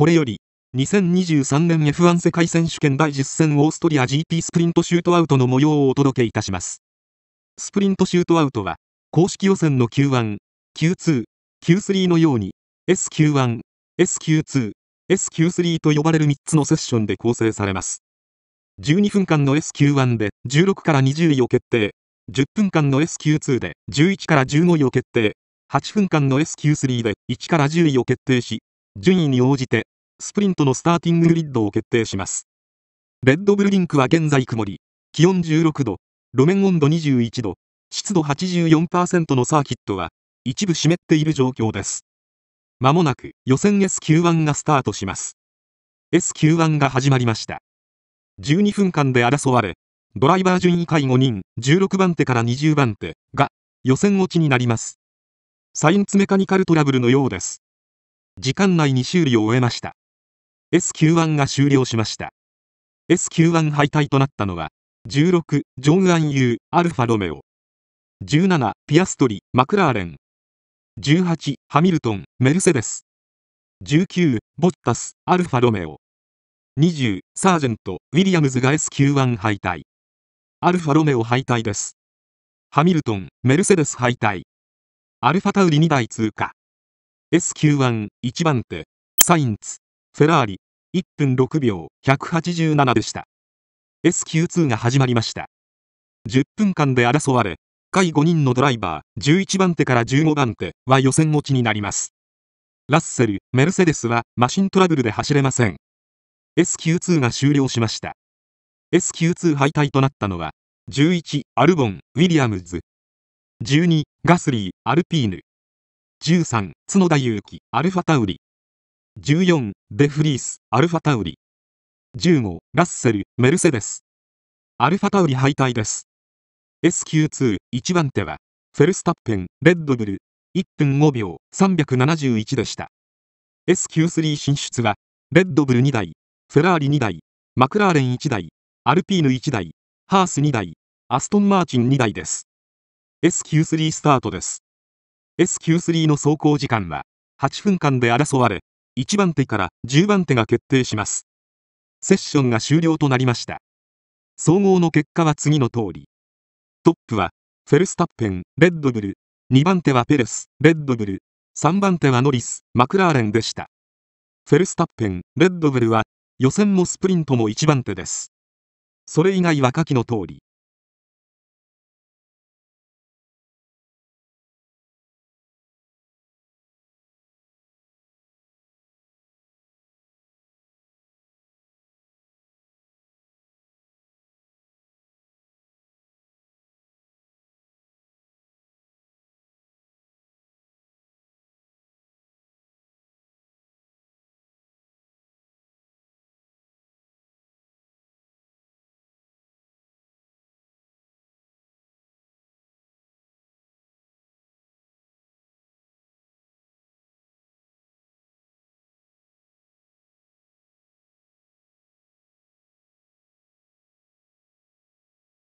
これより、2023年 F1 世界選手権第10戦オーストリア GP スプリントシュートアウトの模様をお届けいたします。スプリントシュートアウトは、公式予選の Q1、Q2、Q3 のように、SQ1、SQ2、SQ3 と呼ばれる3つのセッションで構成されます。12分間の SQ1 で16から20位を決定、10分間の SQ2 で11から15位を決定、8分間の SQ3 で1から10位を決定し、順位に応じて、スプリントのスターティンググリッドを決定します。レッドブルリンクは現在曇り、気温16度、路面温度21度、湿度84%のサーキットは、一部湿っている状況です。まもなく予選 S91 がスタートします。S91 が始まりました。12分間で争われ、ドライバー順位下位5人、16番手から20番手が予選落ちになります。サインツメカニカルトラブルのようです。時間内に修理を終えました。SQ1 が終了しました。SQ1 敗退となったのは、16、ジョン・アン・ユー、アルファ・ロメオ。17、ピアストリ、マクラーレン。18、ハミルトン、メルセデス。19、ボッタス、アルファ・ロメオ。20、サージェント、ウィリアムズが SQ1 敗退。アルファ・ロメオ敗退です。ハミルトン、メルセデス敗退。アルファタウリ2台通過。S91、1番手、サインツ、フェラーリ、1分6秒187でした。S92 が始まりました。10分間で争われ、下位5人のドライバー、11番手から15番手は予選落ちになります。ラッセル、メルセデスはマシントラブルで走れません。S92 が終了しました。S92 敗退となったのは、11、アルボン、ウィリアムズ。12、ガスリー、アルピーヌ。13、角田祐希、アルファタウリ。14、デフリース、アルファタウリ。15、ラッセル、メルセデス。アルファタウリ敗退です。SQ2、1番手は、フェルスタッペン、レッドブル、1分5秒、371でした。SQ3 進出は、レッドブル2台、フェラーリ2台、マクラーレン1台、アルピーヌ1台、ハース2台、アストンマーチン2台です。SQ3 スタートです。S93 の走行時間は8分間で争われ、1番手から10番手が決定します。セッションが終了となりました。総合の結果は次の通り。トップはフェルスタッペン、レッドブル、2番手はペレス、レッドブル、3番手はノリス、マクラーレンでした。フェルスタッペン、レッドブルは予選もスプリントも1番手です。それ以外は下記の通り。